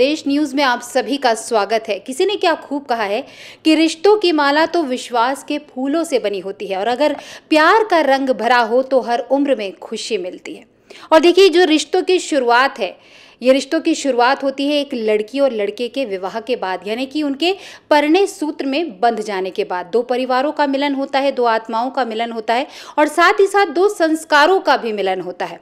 प्रदेश news में आप सभी का स्वागत है किसी ने क्या खूब कहा है कि रिश्तों की माला तो विश्वास के फूलों से बनी होती है और अगर प्यार का रंग भरा हो तो हर उम्र में खुशी मिलती है और देखिए जो रिश्तों की शुरुआत है ये रिश्तों की शुरुआत होती है एक लड़की और लड़के के विवाह के बाद यानी कि उनके परने सूत्र में बंध जाने के बाद दो परिवारों का मिलन होता है दो आत्माओं का मिलन होता है और साथ ही साथ दो संस्कारों का भी मिलन होता है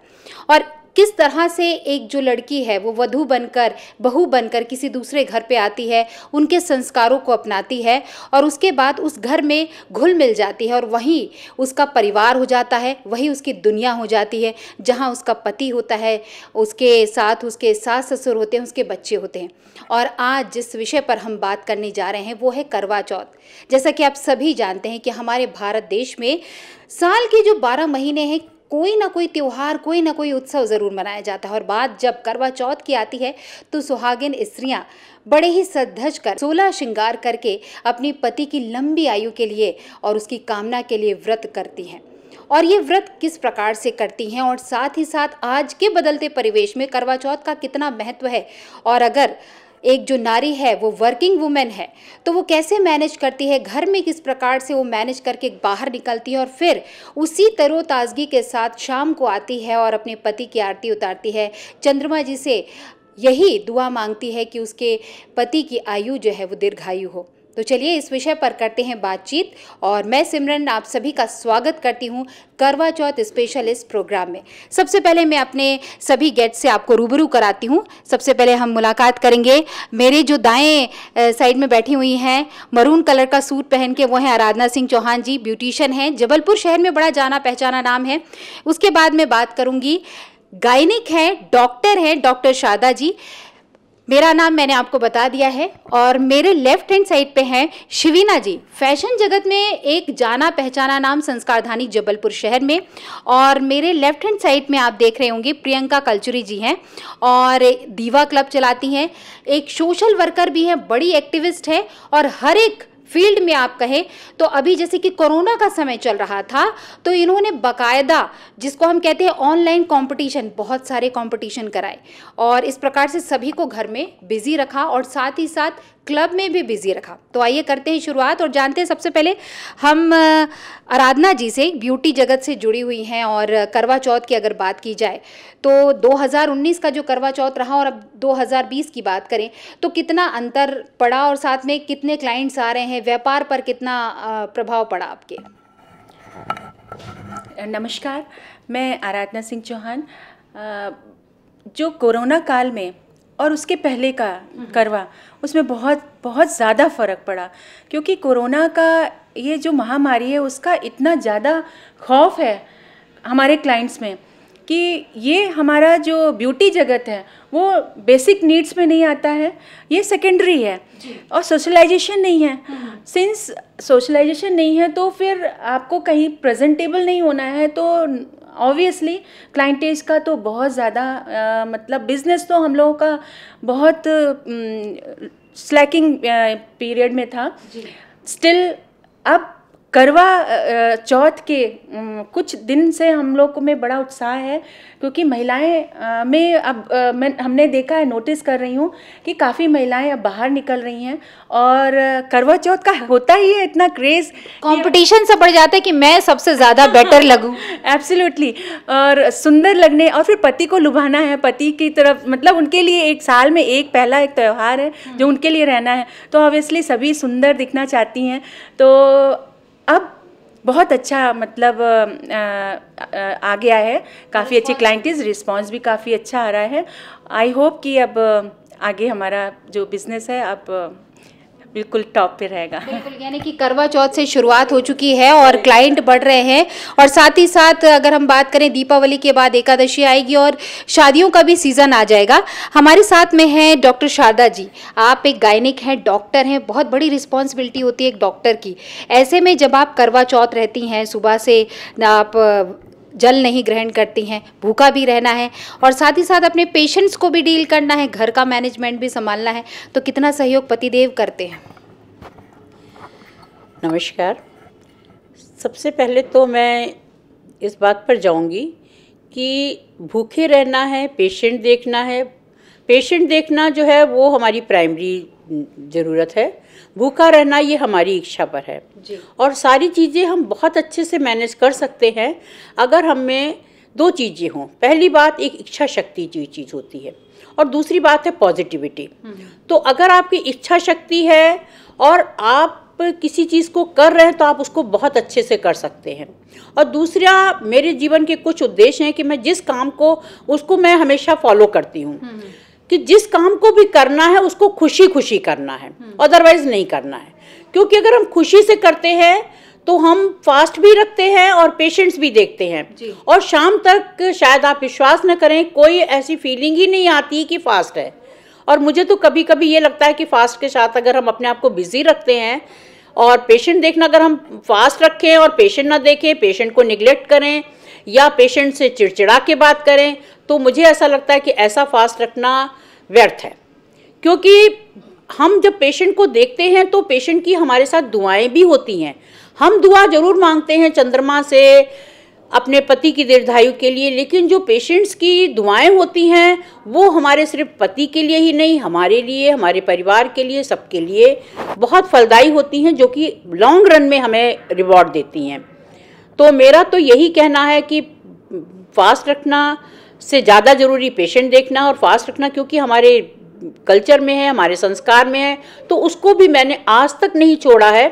और किस तरह से एक जो लड़की है वो वधू बनकर बहू बनकर किसी दूसरे घर पे आती है उनके संस्कारों को अपनाती है और उसके बाद उस घर में घुल मिल जाती है और वहीं उसका परिवार हो जाता है वहीं उसकी दुनिया हो जाती है जहाँ उसका पति होता है उसके साथ उसके सास ससुर होते हैं उसके बच्चे होते हैं और आज जिस विषय पर हम बात करने जा रहे हैं वो है करवा चौथ जैसा कि आप सभी जानते हैं कि हमारे भारत देश में साल के जो बारह महीने हैं कोई ना कोई त्यौहार कोई ना कोई उत्सव ज़रूर मनाया जाता है और बात जब करवा चौथ की आती है तो सुहागिन स्त्रियाँ बड़े ही सद्धज कर सोलह श्रृंगार करके अपने पति की लंबी आयु के लिए और उसकी कामना के लिए व्रत करती हैं और ये व्रत किस प्रकार से करती हैं और साथ ही साथ आज के बदलते परिवेश में करवा चौथ का कितना महत्व है और अगर एक जो नारी है वो वर्किंग वुमेन है तो वो कैसे मैनेज करती है घर में किस प्रकार से वो मैनेज करके बाहर निकलती है और फिर उसी तरो ताजगी के साथ शाम को आती है और अपने पति की आरती उतारती है चंद्रमा जी से यही दुआ मांगती है कि उसके पति की आयु जो है वो दीर्घायु हो तो चलिए इस विषय पर करते हैं बातचीत और मैं सिमरन आप सभी का स्वागत करती हूँ करवा चौथ स्पेशल इस प्रोग्राम में सबसे पहले मैं अपने सभी गेट से आपको रूबरू कराती हूँ सबसे पहले हम मुलाकात करेंगे मेरे जो दाएं साइड में बैठी हुई हैं मरून कलर का सूट पहन के वो हैं आराधना सिंह चौहान जी ब्यूटिशन हैं जबलपुर शहर में बड़ा जाना पहचाना नाम है उसके बाद मैं बात करूँगी गायनिक हैं डॉक्टर हैं डॉक्टर शारदा जी मेरा नाम मैंने आपको बता दिया है और मेरे लेफ्ट हैंड साइड पे हैं शिवीना जी फैशन जगत में एक जाना पहचाना नाम संस्कारधानी जबलपुर शहर में और मेरे लेफ्ट हैंड साइड में आप देख रहे होंगे प्रियंका कल्चुरी जी हैं और दीवा क्लब चलाती हैं एक सोशल वर्कर भी हैं बड़ी एक्टिविस्ट है और हर एक फील्ड में आप कहें तो अभी जैसे कि कोरोना का समय चल रहा था तो इन्होंने बकायदा जिसको हम कहते हैं ऑनलाइन कंपटीशन बहुत सारे कंपटीशन कराए और इस प्रकार से सभी को घर में बिजी रखा और साथ ही साथ क्लब में भी बिजी रखा तो आइए करते हैं शुरुआत और जानते हैं सबसे पहले हम आराधना जी से ब्यूटी जगत से जुड़ी हुई हैं और करवा चौथ की अगर बात की जाए तो 2019 का जो करवा चौथ रहा और अब 2020 की बात करें तो कितना अंतर पड़ा और साथ में कितने क्लाइंट्स आ रहे हैं व्यापार पर कितना प्रभाव पड़ा आपके नमस्कार मैं आराधना सिंह चौहान जो कोरोना काल में और उसके पहले का करवा उसमें बहुत बहुत ज़्यादा फ़र्क पड़ा क्योंकि कोरोना का ये जो महामारी है उसका इतना ज़्यादा खौफ है हमारे क्लाइंट्स में कि ये हमारा जो ब्यूटी जगत है वो बेसिक नीड्स में नहीं आता है ये सेकेंडरी है और सोशलाइजेशन नहीं है सिंस हम्म। सोशलाइजेशन नहीं है तो फिर आपको कहीं प्रेजेंटेबल नहीं होना है तो ऑब्वियसली क्लाइंटेज का तो बहुत ज़्यादा मतलब बिज़नेस तो हम लोगों का बहुत स्लैकिंग पीरियड में था स्टिल अब करवा चौथ के कुछ दिन से हम लोग में बड़ा उत्साह है क्योंकि महिलाएं में अब मैं हमने देखा है नोटिस कर रही हूँ कि काफ़ी महिलाएं अब बाहर निकल रही हैं और करवा चौथ का होता ही है इतना क्रेज़ कंपटीशन से बढ़ जाता है कि मैं सबसे ज़्यादा बेटर लगूँ एब्सोल्युटली और सुंदर लगने और फिर पति को लुभाना है पति की तरफ मतलब उनके लिए एक साल में एक पहला एक त्यौहार है जो हम्म। उनके लिए रहना है तो ऑब्वियसली सभी सुंदर दिखना चाहती हैं तो अब बहुत अच्छा मतलब आ, आ गया है काफ़ी अच्छी क्लाइंटिस रिस्पांस भी काफ़ी अच्छा आ रहा है आई होप कि अब आगे हमारा जो बिज़नेस है अब बिल्कुल टॉप पे रहेगा बिल्कुल यानी कि करवा चौथ से शुरुआत हो चुकी है और क्लाइंट बढ़ रहे हैं और साथ ही साथ अगर हम बात करें दीपावली के बाद एकादशी आएगी और शादियों का भी सीज़न आ जाएगा हमारे साथ में है डॉक्टर शारदा जी आप एक गायनिक हैं डॉक्टर हैं बहुत बड़ी रिस्पॉन्सिबिलिटी होती है एक डॉक्टर की ऐसे में जब आप करवा चौथ रहती हैं सुबह से आप जल नहीं ग्रहण करती हैं भूखा भी रहना है और साथ ही साथ अपने पेशेंट्स को भी डील करना है घर का मैनेजमेंट भी संभालना है तो कितना सहयोग पतिदेव करते हैं नमस्कार सबसे पहले तो मैं इस बात पर जाऊंगी कि भूखे रहना है पेशेंट देखना है पेशेंट देखना जो है वो हमारी प्राइमरी ज़रूरत है भूखा रहना ये हमारी इच्छा पर है और सारी चीज़ें हम बहुत अच्छे से मैनेज कर सकते हैं अगर हमें दो चीज़ें हों पहली बात एक इच्छा शक्ति जो चीज़ होती है और दूसरी बात है पॉजिटिविटी हम्म। तो अगर आपकी इच्छा शक्ति है और आप किसी चीज़ को कर रहे हैं तो आप उसको बहुत अच्छे से कर सकते हैं और दूसरा मेरे जीवन के कुछ उद्देश्य हैं कि मैं जिस काम को उसको मैं हमेशा फॉलो करती हूँ हम्म। कि जिस काम को भी करना है उसको खुशी खुशी करना है अदरवाइज हम्म। नहीं करना है क्योंकि अगर हम खुशी से करते हैं तो हम फास्ट भी रखते हैं और पेशेंट्स भी देखते हैं और शाम तक शायद आप विश्वास न करें कोई ऐसी फीलिंग ही नहीं आती कि फास्ट है और मुझे तो कभी कभी ये लगता है कि फास्ट के साथ अगर हम अपने आप को बिजी रखते हैं और पेशेंट देखना अगर हम फास्ट रखें और पेशेंट ना देखें पेशेंट को निगलेक्ट करें या पेशेंट से चिड़चिड़ा के बात करें तो मुझे ऐसा लगता है कि ऐसा फास्ट रखना व्यर्थ है क्योंकि हम जब पेशेंट को देखते हैं तो पेशेंट की हमारे साथ दुआएं भी होती हैं हम दुआ जरूर मांगते हैं चंद्रमा से अपने पति की दीर्घायु के लिए लेकिन जो पेशेंट्स की दुआएं होती हैं वो हमारे सिर्फ पति के लिए ही नहीं हमारे लिए हमारे परिवार के लिए सबके लिए बहुत फलदायी होती हैं जो कि लॉन्ग रन में हमें रिवॉर्ड देती हैं तो मेरा तो यही कहना है कि फास्ट रखना से ज़्यादा ज़रूरी पेशेंट देखना और फास्ट रखना क्योंकि हमारे कल्चर में है हमारे संस्कार में है तो उसको भी मैंने आज तक नहीं छोड़ा है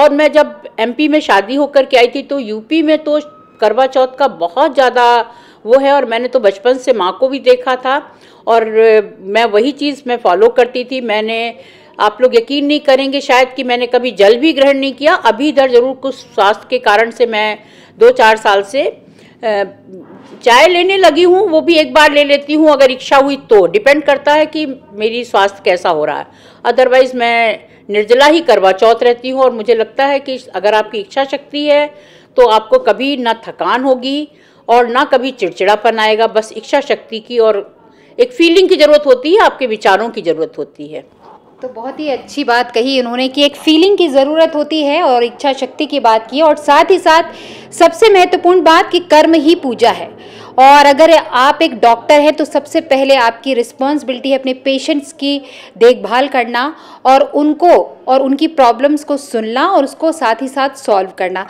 और मैं जब एमपी में शादी होकर के आई थी तो यूपी में तो करवा चौथ का बहुत ज़्यादा वो है और मैंने तो बचपन से माँ को भी देखा था और मैं वही चीज़ मैं फॉलो करती थी मैंने आप लोग यकीन नहीं करेंगे शायद कि मैंने कभी जल भी ग्रहण नहीं किया अभी इधर ज़रूर कुछ स्वास्थ्य के कारण से मैं दो चार साल से चाय लेने लगी हूँ वो भी एक बार ले लेती हूँ अगर इच्छा हुई तो डिपेंड करता है कि मेरी स्वास्थ्य कैसा हो रहा है अदरवाइज़ मैं निर्जला ही करवा चौथ रहती हूँ और मुझे लगता है कि अगर आपकी इच्छा शक्ति है तो आपको कभी ना थकान होगी और ना कभी चिड़चिड़ापन आएगा बस इच्छा शक्ति की और एक फीलिंग की ज़रूरत होती है आपके विचारों की ज़रूरत होती है तो बहुत ही अच्छी बात कही इन्होंने कि एक फीलिंग की ज़रूरत होती है और इच्छा शक्ति की बात की और साथ ही साथ सबसे महत्वपूर्ण बात कि कर्म ही पूजा है और अगर आप एक डॉक्टर हैं तो सबसे पहले आपकी रिस्पॉन्सिबिलिटी है अपने पेशेंट्स की देखभाल करना और उनको और उनकी प्रॉब्लम्स को सुनना और उसको साथ ही साथ सॉल्व करना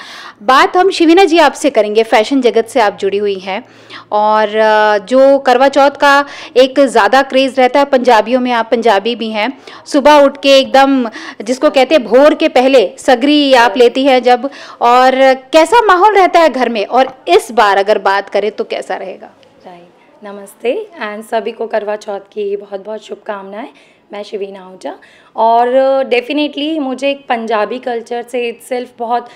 बात हम शिविना जी आपसे करेंगे फैशन जगत से आप जुड़ी हुई हैं और जो करवा चौथ का एक ज़्यादा क्रेज़ रहता है पंजाबियों में आप पंजाबी भी हैं सुबह उठ के एकदम जिसको कहते हैं भोर के पहले सगरी आप लेती हैं जब और कैसा माहौल रहता है घर में और इस बार अगर बात करें तो कैसा रहेगा राइट नमस्ते एंड सभी को करवा चौथ की बहुत बहुत शुभकामनाएं मैं शिवीना आहूजा और डेफिनेटली मुझे एक पंजाबी कल्चर से इट्सल्फ बहुत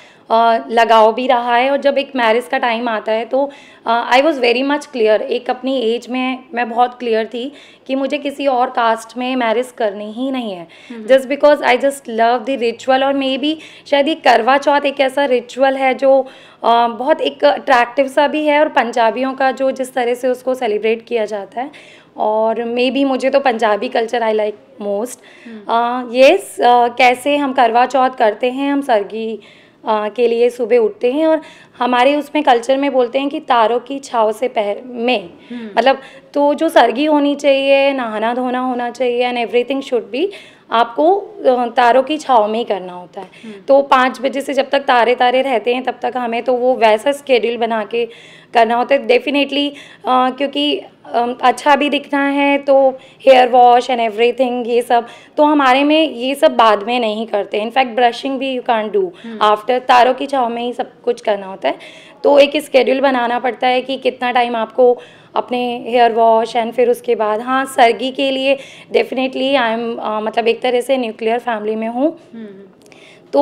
लगाव भी रहा है और जब एक मैरिज का टाइम आता है तो I was very much clear एक अपनी एज में मैं बहुत क्लियर थी कि मुझे किसी और कास्ट में मैरिज करनी ही नहीं है just because I just love the ritual और मे बी शायद ये करवा चौथ एक ऐसा रिचुअल है जो uh, बहुत एक अट्रैक्टिव सा भी है और पंजाबियों का जो जिस तरह से उसको सेलिब्रेट किया जाता है और मे बी मुझे तो Punjabi culture I like most yes कैसे हम करवा चौथ करते हैं हम सरगी uh, के लिए सुबह उठते हैं और हमारे उसमें कल्चर में बोलते हैं कि तारों की छाव से पहर में hmm. मतलब तो जो सरगी होनी चाहिए नहाना धोना होना चाहिए एंड एवरीथिंग शुड बी आपको तारों की छाव में ही करना होता है हम्म। तो पाँच बजे से जब तक तारे तारे रहते हैं तब तक हमें तो वो वैसा स्केड्यूल बना के करना होता है डेफिनेटली क्योंकि अच्छा भी दिखना है तो हेयर वॉश एंड एवरीथिंग ये सब तो हमारे में ये सब बाद में नहीं करते इनफैक्ट ब्रशिंग भी यू कैन डू आफ्टर तारों की छाव में ही सब कुछ करना होता है तो एक स्केड्यूल बनाना पड़ता है कि कितना टाइम आपको अपने हेयर वॉश एंड फिर उसके बाद हाँ सर्गी के लिए डेफिनेटली आई एम मतलब एक तरह से न्यूक्लियर फैमिली में हूँ हम्म। तो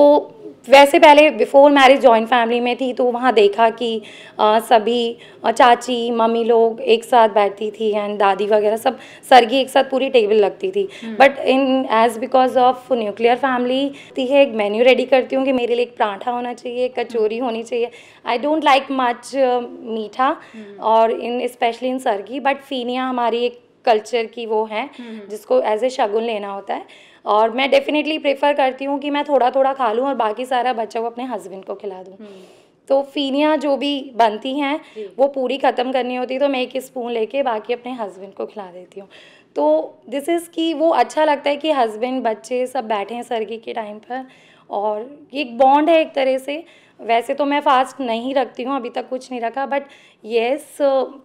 वैसे पहले बिफोर मैरिज जॉइंट फैमिली में थी तो वहाँ देखा कि आ, सभी चाची मम्मी लोग एक साथ बैठती थी एंड दादी वगैरह सब सरगी एक साथ पूरी टेबल लगती थी but in age because of nuclear family थी है एक मेन्यू रेडी करती हूँ कि मेरे लिए एक पराठा होना चाहिए कचोरी हम्म। होनी चाहिए आई डोंट लाइक मच मीठा हम्म। और इन स्पेशली इन सरगी बट फीनिया हमारी एक कल्चर की वो है हम्म। जिसको एज ए शगुन लेना होता है और मैं डेफिनेटली प्रेफर करती हूँ कि मैं थोड़ा थोड़ा खा लूँ और बाकी सारा बच्चा को अपने हस्बैंड को खिला दूँ हम्म। तो फीनियाँ जो भी बनती हैं वो पूरी ख़त्म करनी होती है तो मैं एक स्पून लेके बाकी अपने हस्बैंड को खिला देती हूँ तो दिस इज़ कि वो अच्छा लगता है कि हस्बैंड बच्चे सब बैठे हैं सर्गी के टाइम पर और एक बॉन्ड है एक तरह से वैसे तो मैं फ़ास्ट नहीं रखती हूँ अभी तक कुछ नहीं रखा बट येस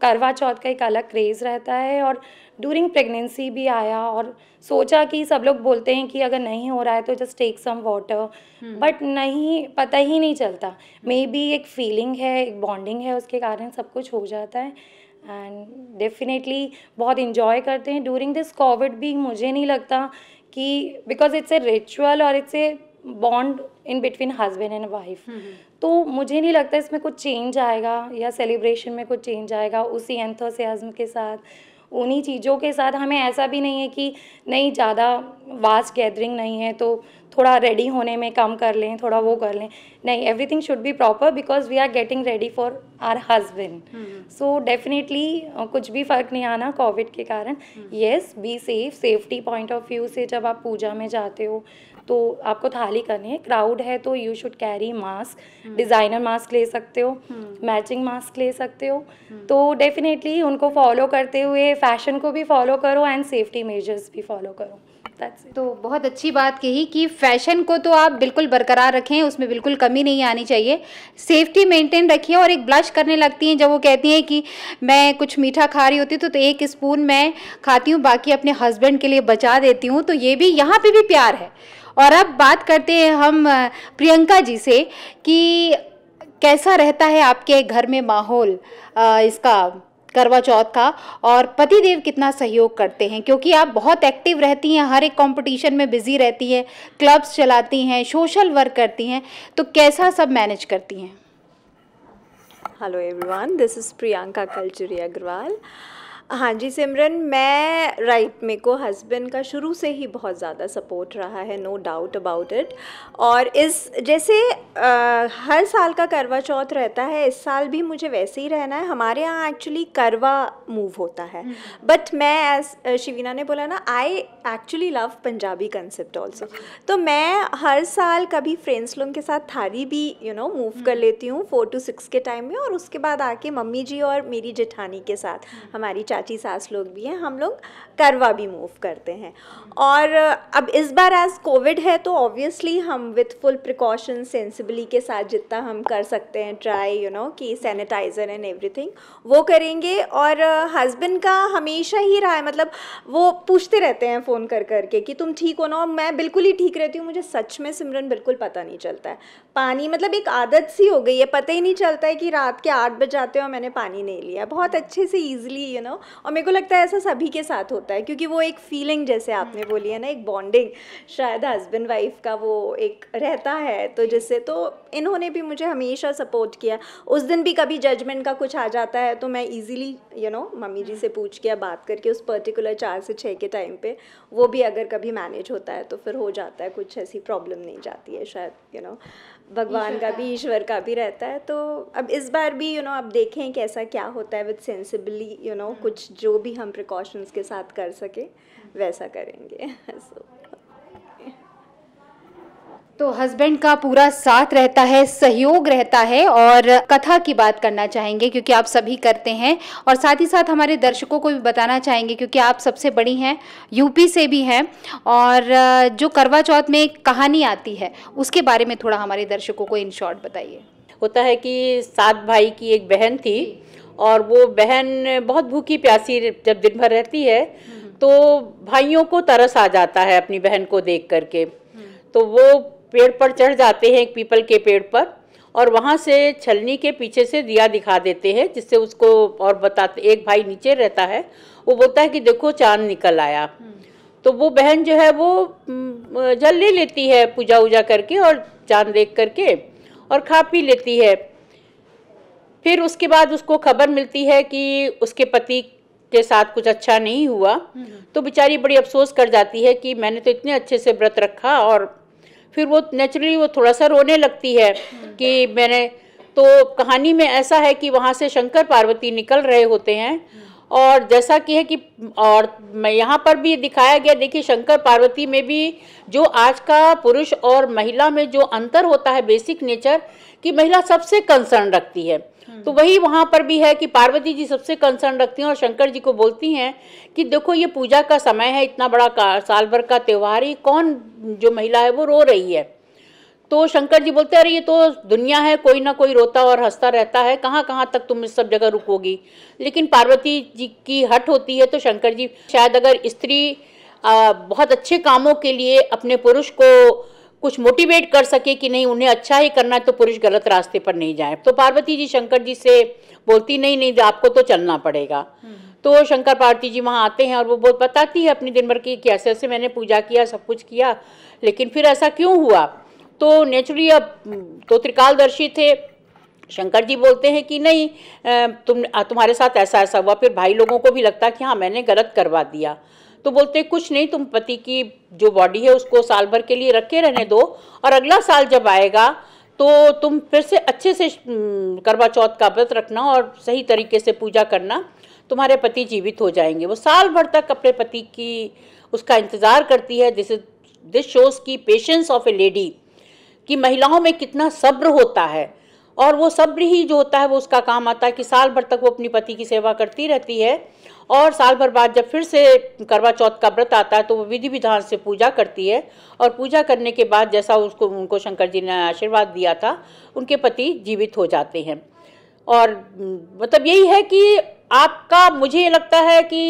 करवा चौथ का एक अलग क्रेज़ रहता है और डूरिंग प्रेगनेंसी भी आया और सोचा कि सब लोग बोलते हैं कि अगर नहीं हो रहा है तो just take some water but नहीं पता ही नहीं चलता मे बी एक फीलिंग है एक बॉन्डिंग है उसके कारण सब कुछ हो जाता है एंड डेफिनेटली बहुत इंजॉय करते हैं डूरिंग दिस कोविड भी मुझे नहीं लगता कि बिकॉज इट्स ए रिचुअल और it's a bond in between husband and wife तो मुझे नहीं लगता इसमें कुछ चेंज आएगा या सेलिब्रेशन में कुछ चेंज आएगा उसी एंथोसियाज्म के साथ उन्हीं चीज़ों के साथ हमें ऐसा भी नहीं है कि नहीं ज़्यादा वास्ट गैदरिंग नहीं है तो थोड़ा रेडी होने में कम कर लें थोड़ा वो कर लें नहीं everything should be proper because we are getting ready for our husband so definitely कुछ भी फ़र्क नहीं आना कोविड के कारण yes be safe safety point of view से जब आप पूजा में जाते हो तो आपको थाली करनी है क्राउड है तो you should carry mask designer mask ले सकते हो मैचिंग हम्म। मास्क ले सकते हो हम्म। तो डेफिनेटली उनको फॉलो करते हुए फैशन को भी फॉलो करो एंड सेफ्टी मेजर्स भी फॉलो करो तो बहुत अच्छी बात कही कि फैशन को तो आप बिल्कुल बरकरार रखें उसमें बिल्कुल कमी नहीं आनी चाहिए सेफ्टी मेंटेन रखिए और एक ब्लश करने लगती हैं जब वो कहती हैं कि मैं कुछ मीठा खा रही होती हूँ तो, तो एक स्पून मैं खाती हूँ बाकी अपने हस्बैंड के लिए बचा देती हूँ तो ये भी यहाँ पर भी प्यार है और अब बात करते हैं हम प्रियंका जी से कि कैसा रहता है आपके घर में माहौल इसका करवा चौथ का और पति देव कितना सहयोग करते हैं क्योंकि आप बहुत एक्टिव रहती हैं हर एक कंपटीशन में बिजी रहती हैं क्लब्स चलाती हैं सोशल वर्क करती हैं तो कैसा सब मैनेज करती हैं hello everyone this is Priyanka Kalchuri Agarwal हाँ जी सिमरन मैं राइट मेरे को हस्बैंड का शुरू से ही बहुत ज़्यादा सपोर्ट रहा है नो डाउट अबाउट इट और इस जैसे आ, हर साल का करवा चौथ रहता है इस साल भी मुझे वैसे ही रहना है हमारे यहाँ एक्चुअली करवा मूव होता है बट हम्म, हम्म। मैं एज शिवीना ने बोला ना I actually love Punjabi concept also तो मैं हर साल कभी फ्रेंड्स लोग के साथ थारी भी यू नो मूव कर हम्म। लेती हूँ फोर टू सिक्स के टाइम में और उसके बाद आके मम्मी जी और मेरी जेठानी के साथ हमारी चाची सास लोग भी हैं हम लोग करवा भी मूव करते हैं और अब इस बार एज कोविड है तो ऑब्वियसली हम विथ फुल प्रिकॉशन सेंसिबली के साथ जितना हम कर सकते हैं ट्राई यू नो कि सैनिटाइज़र एंड एवरीथिंग वो करेंगे और हस्बैंड का हमेशा ही रहा है मतलब वो पूछते रहते हैं फ़ोन कर करके कि तुम ठीक हो ना मैं बिल्कुल ही ठीक रहती हूँ मुझे सच में सिमरन बिल्कुल पता नहीं चलता है पानी मतलब एक आदत सी हो गई है पता ही नहीं चलता है कि रात के आठ बजे आते हैं और मैंने पानी नहीं लिया बहुत अच्छे से ईजिली यू नो और मेरे को लगता है ऐसा सभी के साथ होता होता है क्योंकि वो एक फीलिंग जैसे हम्म। आपने बोली है ना एक बॉन्डिंग शायद हस्बैंड वाइफ का वो एक रहता है तो जिससे तो इन्होंने भी मुझे हमेशा सपोर्ट किया उस दिन भी कभी जजमेंट का कुछ आ जाता है तो मैं easily you know mummy ji हम्म। से पूछ के बात करके उस पर्टिकुलर चार से छः के टाइम पे वो भी अगर कभी मैनेज होता है तो फिर हो जाता है कुछ ऐसी प्रॉब्लम नहीं जाती है शायद यू you नो know. भगवान का भी ईश्वर का भी रहता है तो अब इस बार भी यू you नो know, अब देखें कैसा क्या होता है विद सेंसिबली यू नो कुछ जो भी हम प्रिकॉशंस के साथ कर सके वैसा करेंगे सो so. तो हस्बैंड का पूरा साथ रहता है सहयोग रहता है और कथा की बात करना चाहेंगे क्योंकि आप सभी करते हैं और साथ ही साथ हमारे दर्शकों को भी बताना चाहेंगे क्योंकि आप सबसे बड़ी हैं यूपी से भी हैं और जो करवा चौथ में एक कहानी आती है उसके बारे में थोड़ा हमारे दर्शकों को इन शॉर्ट बताइए होता है कि सात भाई की एक बहन थी और वो बहन बहुत भूखी प्यासी जब दिन भर रहती है हम्म। तो भाइयों को तरस आ जाता है अपनी बहन को देख करके हम्म। तो वो पेड़ पर चढ़ जाते हैं एक पीपल के पेड़ पर और वहाँ से छलनी के पीछे से दिया दिखा देते हैं जिससे उसको और बताते एक भाई नीचे रहता है वो बोलता है कि देखो चांद निकल आया तो वो बहन जो है वो जल ले लेती है पूजा उजा करके और चांद देख करके और खा पी लेती है फिर उसके बाद उसको खबर मिलती है कि उसके पति के साथ कुछ अच्छा नहीं हुआ हम्म। तो बेचारी बड़ी अफसोस कर जाती है कि मैंने तो इतने अच्छे से व्रत रखा और फिर वो नेचुरली वो थोड़ा सा रोने लगती है कि मैंने तो कहानी में ऐसा है कि वहाँ से शंकर पार्वती निकल रहे होते हैं और जैसा कि है कि और मैं यहाँ पर भी दिखाया गया देखिए शंकर पार्वती में भी जो आज का पुरुष और महिला में जो अंतर होता है बेसिक नेचर कि महिला सबसे कंसर्न रखती है तो वही वहाँ पर भी है कि पार्वती जी सबसे कंसर्न रखती हैं और शंकर जी को बोलती हैं कि देखो ये पूजा का समय है इतना बड़ा का, साल भर का त्यौहार है कौन जो महिला है वो रो रही है तो शंकर जी बोलते अरे ये तो दुनिया है कोई ना कोई रोता और हंसता रहता है कहाँ कहाँ तक तुम इस सब जगह रुकोगी लेकिन पार्वती जी की हट होती है तो शंकर जी शायद अगर स्त्री बहुत अच्छे कामों के लिए अपने पुरुष को कुछ मोटिवेट कर सके कि नहीं उन्हें अच्छा ही करना है तो पुरुष गलत रास्ते पर नहीं जाए तो पार्वती जी शंकर जी से बोलती नहीं नहीं आपको तो चलना पड़ेगा हम्म। तो शंकर पार्वती जी वहाँ आते हैं और वो बहुत बताती है अपनी दिन भर की कि ऐसे ऐसे मैंने पूजा किया सब कुछ किया लेकिन फिर ऐसा क्यों हुआ तो नेचुरली अब हम्म, तो त्रिकालदर्शी थे शंकर जी बोलते हैं कि नहीं तुम तुम्हारे साथ ऐसा ऐसा हुआ फिर भाई लोगों को भी लगता कि हाँ मैंने गलत करवा दिया तो बोलते कुछ नहीं तुम पति की जो बॉडी है उसको साल भर के लिए रखे रहने दो और अगला साल जब आएगा तो तुम फिर से अच्छे से करवा चौथ का व्रत रखना और सही तरीके से पूजा करना तुम्हारे पति जीवित हो जाएंगे वो साल भर तक अपने पति की उसका इंतज़ार करती है दिस इज दिस शोज़ की पेशेंस ऑफ ए लेडी कि महिलाओं में कितना सब्र होता है और वो सब्र ही जो होता है वो उसका काम आता है कि साल भर तक वो अपनी पति की सेवा करती रहती है और साल भर बाद जब फिर से करवा चौथ का व्रत आता है तो वो विधि विधान से पूजा करती है और पूजा करने के बाद जैसा उसको उनको शंकर जी ने आशीर्वाद दिया था उनके पति जीवित हो जाते हैं और मतलब यही है कि आपका मुझे ये लगता है कि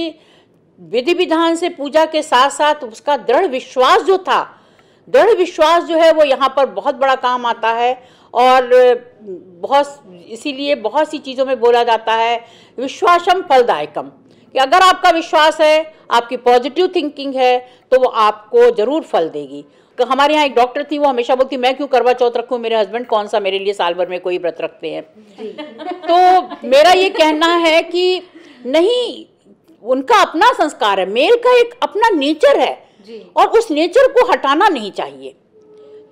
विधि विधान से पूजा के साथ साथ उसका दृढ़ विश्वास जो था दृढ़ विश्वास जो है वो यहाँ पर बहुत बड़ा काम आता है और बहुत इसीलिए बहुत सी चीज़ों में बोला जाता है विश्वासम फलदायकम कि अगर आपका विश्वास है आपकी पॉजिटिव थिंकिंग है तो वो आपको ज़रूर फल देगी तो हमारे यहाँ एक डॉक्टर थी वो हमेशा बोलती मैं क्यों करवा चौथ रखूँ मेरे हस्बैंड कौन सा मेरे लिए साल भर में कोई व्रत रखते हैं तो मेरा ये कहना है कि नहीं उनका अपना संस्कार है मेल का एक अपना नेचर है और उस नेचर को हटाना नहीं चाहिए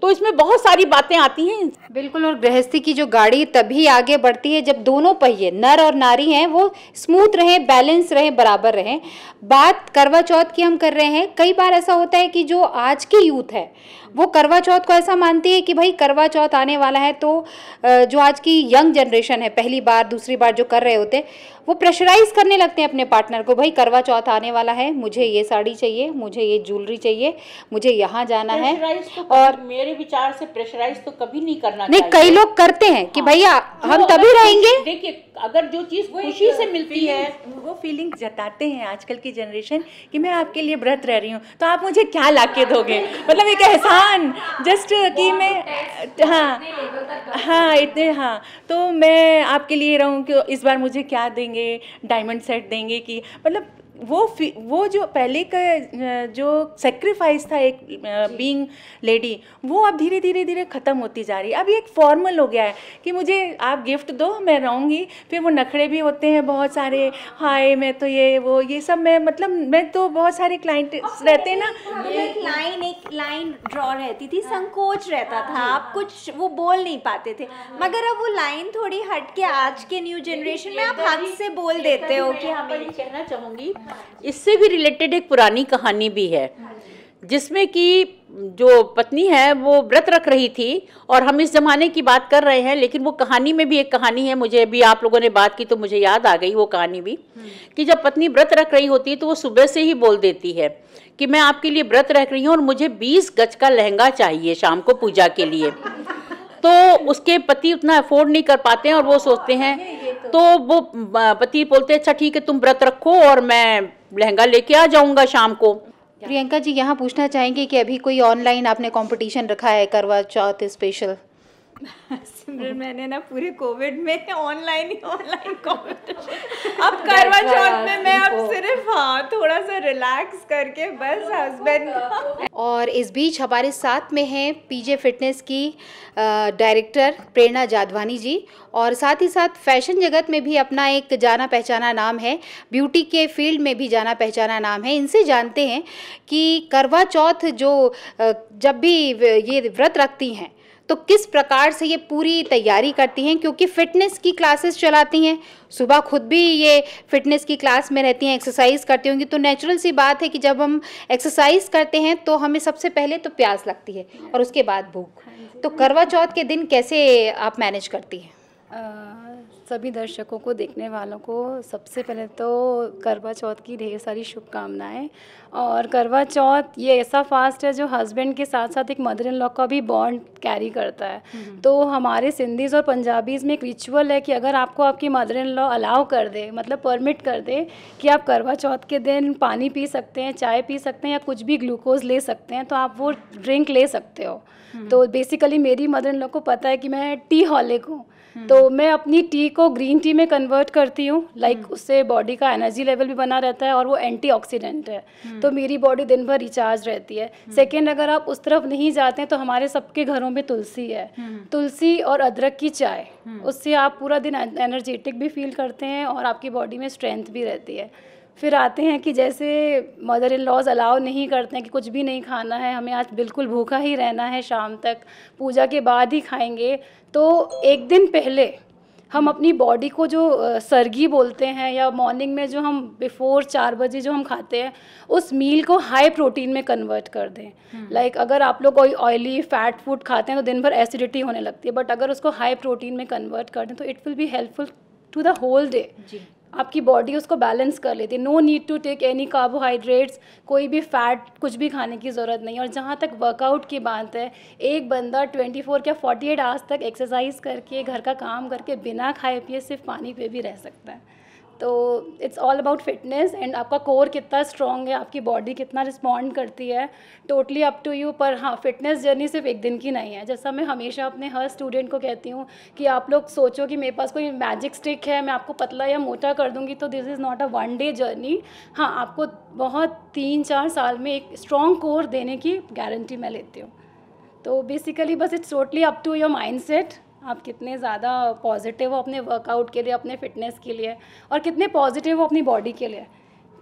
तो इसमें बहुत सारी बातें आती हैं बिल्कुल और गृहस्थी की जो गाड़ी तभी आगे बढ़ती है जब दोनों पहिए नर और नारी हैं वो स्मूथ रहें बैलेंस रहें बराबर रहें बात करवा चौथ की हम कर रहे हैं कई बार ऐसा होता है कि जो आज की यूथ है वो करवा चौथ को ऐसा मानती है कि भाई करवा चौथ आने वाला है तो जो आज की यंग जनरेशन है पहली बार दूसरी बार जो कर रहे होते वो प्रेशराइज करने लगते हैं अपने पार्टनर को भाई करवा चौथ आने वाला है मुझे ये साड़ी चाहिए मुझे ये ज्वेलरी चाहिए मुझे यहाँ जाना है तो और मेरे विचार से प्रेशराइज तो कभी नहीं करना नहीं कई लोग करते हैं कि हाँ। भैया हम तभी रहेंगे देखिए अगर जो चीज खुशी से मिलती है वो फीलिंग जताते हैं आजकल की जनरेशन कि मैं आपके लिए व्रत रह रही हूँ तो आप मुझे क्या ला दोगे मतलब एक एहसास फन जस्ट uh, कि मैं uh, हाँ हाँ इतने हाँ तो मैं आपके लिए रहूँ कि इस बार मुझे क्या देंगे डायमंड सेट देंगे कि मतलब वो वो जो पहले का जो सेक्रीफाइस था एक बीइंग लेडी वो अब धीरे धीरे धीरे ख़त्म होती जा रही है अब ये एक फॉर्मल हो गया है कि मुझे आप गिफ्ट दो मैं रहूँगी फिर वो नखड़े भी होते हैं बहुत सारे हाय मैं तो ये वो ये सब मैं मतलब मैं तो बहुत सारे क्लाइंट रहते हैं ना एक लाइन एक लाइन ड्रॉ रहती थी संकोच रहता था हाँ, आप कुछ वो बोल नहीं पाते थे हाँ। मगर अब वो लाइन थोड़ी हट के आज के न्यू जनरेशन में आप तो हाथ से बोल तो देते हो कि हाँ मैं कहना चाहूँगी इससे भी रिलेटेड एक पुरानी कहानी भी है जिसमें कि जो पत्नी है वो व्रत रख रही थी और हम इस ज़माने की बात कर रहे हैं लेकिन वो कहानी में भी एक कहानी है मुझे अभी आप लोगों ने बात की तो मुझे याद आ गई वो कहानी भी कि जब पत्नी व्रत रख रही होती है तो वो सुबह से ही बोल देती है कि मैं आपके लिए व्रत रख रही हूँ और मुझे बीस गज का लहंगा चाहिए शाम को पूजा के लिए तो उसके पति उतना अफोर्ड नहीं कर पाते हैं और वो सोचते हाँ, हैं तो, तो वो पति बोलते हैं अच्छा ठीक है तुम व्रत रखो और मैं लहंगा लेके आ जाऊंगा शाम को प्रियंका जी यहाँ पूछना चाहेंगे कि अभी कोई ऑनलाइन आपने कंपटीशन रखा है करवा चौथ स्पेशल सिमरन मैंने ना पूरे कोविड में ऑनलाइन ही ऑनलाइन कोविड अब करवा चौथ में मैं अब सिर्फ हाँ थोड़ा सा रिलैक्स करके बस हस्बैंड और इस बीच हमारे साथ में हैं पीजे फिटनेस की डायरेक्टर प्रेरणा जादवानी जी और साथ ही साथ फैशन जगत में भी अपना एक जाना पहचाना नाम है ब्यूटी के फील्ड में भी जाना पहचाना नाम है इनसे जानते हैं कि करवा चौथ जो जब भी ये व्रत रखती हैं तो किस प्रकार से ये पूरी तैयारी करती हैं क्योंकि फ़िटनेस की क्लासेस चलाती हैं सुबह खुद भी ये फ़िटनेस की क्लास में रहती हैं एक्सरसाइज करती होंगी तो नेचुरल सी बात है कि जब हम एक्सरसाइज करते हैं तो हमें सबसे पहले तो प्यास लगती है और उसके बाद भूख हाँ तो करवा चौथ के दिन कैसे आप मैनेज करती हैं सभी दर्शकों को देखने वालों को सबसे पहले तो करवा चौथ की ढेर सारी शुभकामनाएं और करवा चौथ ये ऐसा फास्ट है जो हस्बैंड के साथ साथ एक मदर इन लॉ का भी बॉन्ड कैरी करता है हम्म, हम्म। तो हमारे सिंधीज़ और पंजाबीज़ में एक रिचुअल है कि अगर आपको आपकी मदर इन लॉ अलाउ कर दे मतलब परमिट कर दे कि आप करवा चौथ के दिन पानी पी सकते हैं चाय पी सकते हैं या कुछ भी ग्लूकोज ले सकते हैं तो आप वो ड्रिंक ले सकते हो हम्म। तो बेसिकली मेरी मदर इन लॉ को पता है कि मैं टी हॉलिक हूँ हम्म। तो मैं अपनी टी को ग्रीन टी में कन्वर्ट करती हूँ लाइक हम्म। उससे बॉडी का एनर्जी लेवल भी बना रहता है और वो एंटीऑक्सीडेंट है हम्म। तो मेरी बॉडी दिन भर रिचार्ज रहती है सेकेंड अगर आप उस तरफ नहीं जाते हैं तो हमारे सबके घरों में तुलसी है तुलसी और अदरक की चाय उससे आप पूरा दिन एनर्जेटिक भी फील करते हैं और आपकी बॉडी में स्ट्रेंथ भी रहती है फिर आते हैं कि जैसे मदर इन लॉज अलाउ नहीं करते हैं कि कुछ भी नहीं खाना है हमें आज बिल्कुल भूखा ही रहना है शाम तक पूजा के बाद ही खाएंगे तो एक दिन पहले हम अपनी बॉडी को जो सरगी बोलते हैं या मॉर्निंग में जो हम बिफोर चार बजे जो हम खाते हैं उस मील को हाई प्रोटीन में कन्वर्ट कर दें लाइक हम्म। like, अगर आप लोग कोई ऑयली फैट फूड खाते हैं तो दिन भर एसिडिटी होने लगती है बट अगर उसको हाई प्रोटीन में कन्वर्ट कर दें तो it will be helpful to the whole day आपकी बॉडी उसको बैलेंस कर लेती है no need to take any carbohydrates कोई भी फैट कुछ भी खाने की ज़रूरत नहीं और जहाँ तक वर्कआउट की बात है एक बंदा ट्वेंटी फोर या फोर्टी एट आवर्स तक एक्सरसाइज करके घर का काम करके बिना खाए पिए सिर्फ पानी पे भी रह सकता है तो it's all about fitness and आपका कोर कितना स्ट्रॉन्ग है आपकी बॉडी कितना रिस्पॉन्ड करती है टोटली अप टू यू पर हाँ फिटनेस जर्नी सिर्फ एक दिन की नहीं है जैसा मैं हमेशा अपने हर स्टूडेंट को कहती हूँ कि आप लोग सोचो कि मेरे पास कोई मैजिक स्टिक है मैं आपको पतला या मोटा कर दूँगी तो this is not a one day journey हाँ आपको बहुत तीन चार साल में एक स्ट्रॉन्ग कोर देने की गारंटी मैं लेती हूँ तो बेसिकली बस it's totally up to your mindset आप कितने ज़्यादा पॉजिटिव हो अपने वर्कआउट के लिए अपने फिटनेस के लिए और कितने पॉजिटिव हो अपनी बॉडी के लिए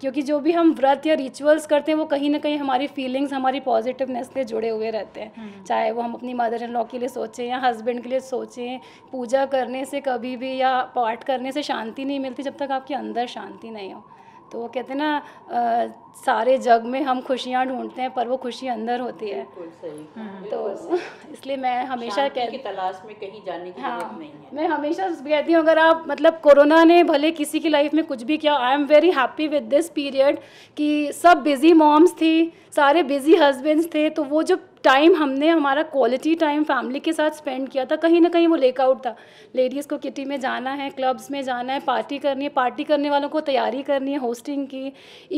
क्योंकि जो भी हम व्रत या रिचुअल्स करते हैं वो कहीं ना कहीं हमारी फीलिंग्स हमारी पॉजिटिवनेस से जुड़े हुए रहते हैं हम्म। चाहे वो हम अपनी मदर इन लॉ के लिए सोचें या हस्बैंड के लिए सोचें पूजा करने से कभी भी या पाठ करने से शांति नहीं मिलती जब तक आपके अंदर शांति नहीं हो तो वो कहते हैं ना सारे जग में हम खुशियाँ ढूंढते हैं पर वो खुशी अंदर होती है सही हम्म, तो इसलिए मैं हमेशा कह की तलाश में कहीं जाने की हाँ, नहीं है मैं हमेशा कहती हूँ अगर आप मतलब कोरोना ने भले किसी की लाइफ में कुछ भी किया I am very happy with this period कि सब बिज़ी मॉम्स थी सारे बिज़ी हस्बैंड्स थे तो वो जो टाइम हमने हमारा क्वालिटी टाइम फैमिली के साथ स्पेंड किया था कहीं ना कहीं वो लेकआउट था लेडीज़ को किटी में जाना है क्लब्स में जाना है पार्टी करनी है पार्टी करने वालों को तैयारी करनी है होस्टिंग की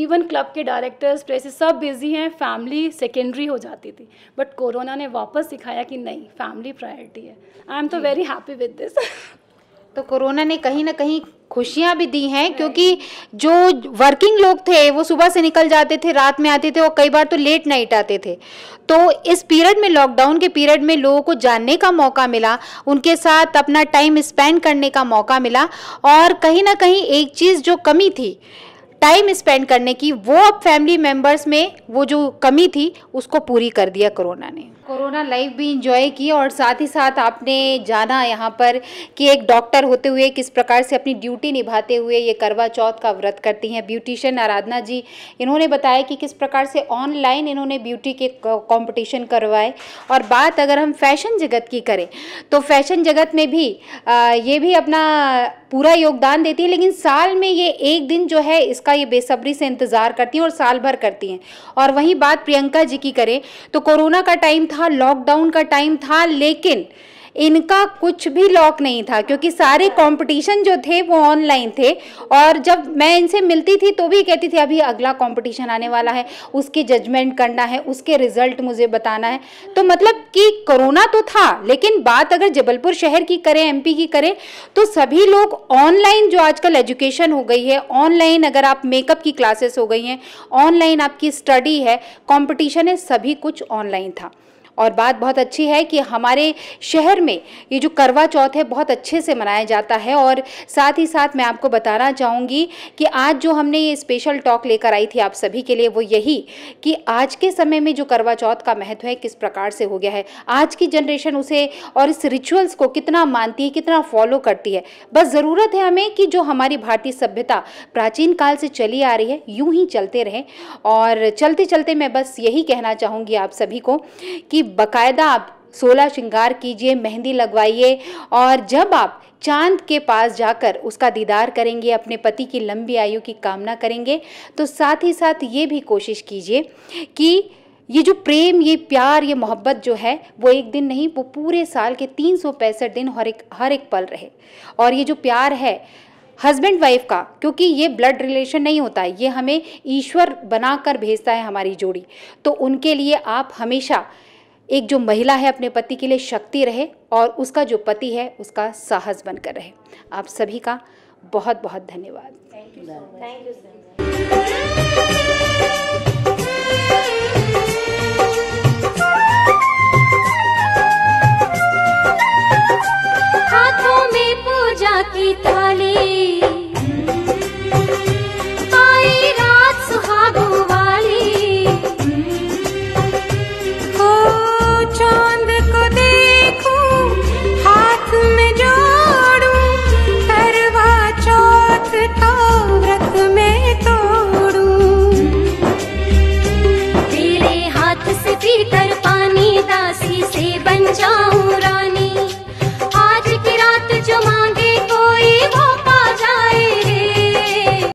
इवन क्लब के डायरेक्टर्स प्रेस सब बिजी हैं फैमिली सेकेंडरी हो जाती थी बट कोरोना ने वापस सिखाया कि नहीं फैमिली प्रायोरिटी है आई एम तो वेरी हैप्पी विद दिस तो कोरोना ने कहीं ना कहीं खुशियां भी दी हैं क्योंकि जो वर्किंग लोग थे वो सुबह से निकल जाते थे रात में आते थे और कई बार तो लेट नाइट आते थे तो इस पीरियड में लॉकडाउन के पीरियड में लोगों को जानने का मौका मिला उनके साथ अपना टाइम स्पेंड करने का मौका मिला और कहीं ना कहीं एक चीज़ जो कमी थी टाइम स्पेंड करने की वो अब फैमिली मेम्बर्स में वो जो कमी थी उसको पूरी कर दिया कोरोना ने कोरोना लाइफ भी इंजॉय की और साथ ही साथ आपने जाना यहाँ पर कि एक डॉक्टर होते हुए किस प्रकार से अपनी ड्यूटी निभाते हुए ये करवा चौथ का व्रत करती हैं ब्यूटिशियन आराधना जी इन्होंने बताया कि किस प्रकार से ऑनलाइन इन्होंने ब्यूटी के कंपटीशन करवाए और बात अगर हम फैशन जगत की करें तो फैशन जगत में भी आ, ये भी अपना पूरा योगदान देती है लेकिन साल में ये एक दिन जो है इसका ये बेसब्री से इंतज़ार करती हैं और साल भर करती हैं और वहीं बात प्रियंका जी की करें तो कोरोना का टाइम था लॉकडाउन का टाइम था लेकिन इनका कुछ भी लॉक नहीं था क्योंकि सारे कंपटीशन जो थे वो ऑनलाइन थे और जब मैं इनसे मिलती थी तो भी कहती थी अभी अगला कंपटीशन आने वाला है उसके जजमेंट करना है उसके रिजल्ट मुझे बताना है तो मतलब कि कोरोना तो था लेकिन बात अगर जबलपुर शहर की करें एमपी की करें तो सभी लोग ऑनलाइन जो आजकल एजुकेशन हो गई है ऑनलाइन अगर आप मेकअप की क्लासेस हो गई हैं ऑनलाइन आपकी स्टडी है कॉम्पिटिशन है सभी कुछ ऑनलाइन था और बात बहुत अच्छी है कि हमारे शहर में ये जो करवा चौथ है बहुत अच्छे से मनाया जाता है और साथ ही साथ मैं आपको बताना चाहूँगी कि आज जो हमने ये स्पेशल टॉक लेकर आई थी आप सभी के लिए वो यही कि आज के समय में जो करवा चौथ का महत्व है किस प्रकार से हो गया है आज की जनरेशन उसे और इस रिचुअल्स को कितना मानती है कितना फॉलो करती है बस ज़रूरत है हमें कि जो हमारी भारतीय सभ्यता प्राचीन काल से चली आ रही है यूं ही चलते रहें और चलते चलते मैं बस यही कहना चाहूँगी आप सभी को कि बकायदा आप सोलह श्रृंगार कीजिए मेहंदी लगवाइए और जब आप चांद के पास जाकर उसका दीदार करेंगे अपने पति की लंबी आयु की कामना करेंगे तो साथ ही साथ ये भी कोशिश कीजिए कि ये जो प्रेम ये प्यार ये मोहब्बत जो है वो एक दिन नहीं वो पूरे साल के तीन दिन हर एक हर एक पल रहे और ये जो प्यार है हस्बैंड वाइफ का क्योंकि ये ब्लड रिलेशन नहीं होता है ये हमें ईश्वर बनाकर भेजता है हमारी जोड़ी तो उनके लिए आप हमेशा एक जो महिला है अपने पति के लिए शक्ति रहे और उसका जो पति है उसका साहस बनकर रहे आप सभी का बहुत बहुत धन्यवाद हाथों में पूजा की थाली